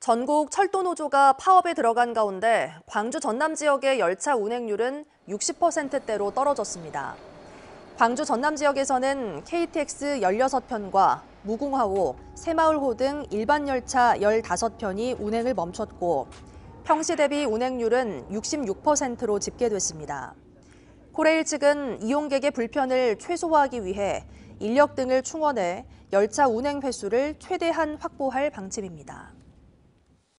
전국 철도노조가 파업에 들어간 가운데 광주 전남 지역의 열차 운행률은 60%대로 떨어졌습니다. 광주 전남 지역에서는 KTX 16편과 무궁화호, 새마을호 등 일반 열차 15편이 운행을 멈췄고 평시 대비 운행률은 66%로 집계됐습니다. 코레일 측은 이용객의 불편을 최소화하기 위해 인력 등을 충원해 열차 운행 횟수를 최대한 확보할 방침입니다.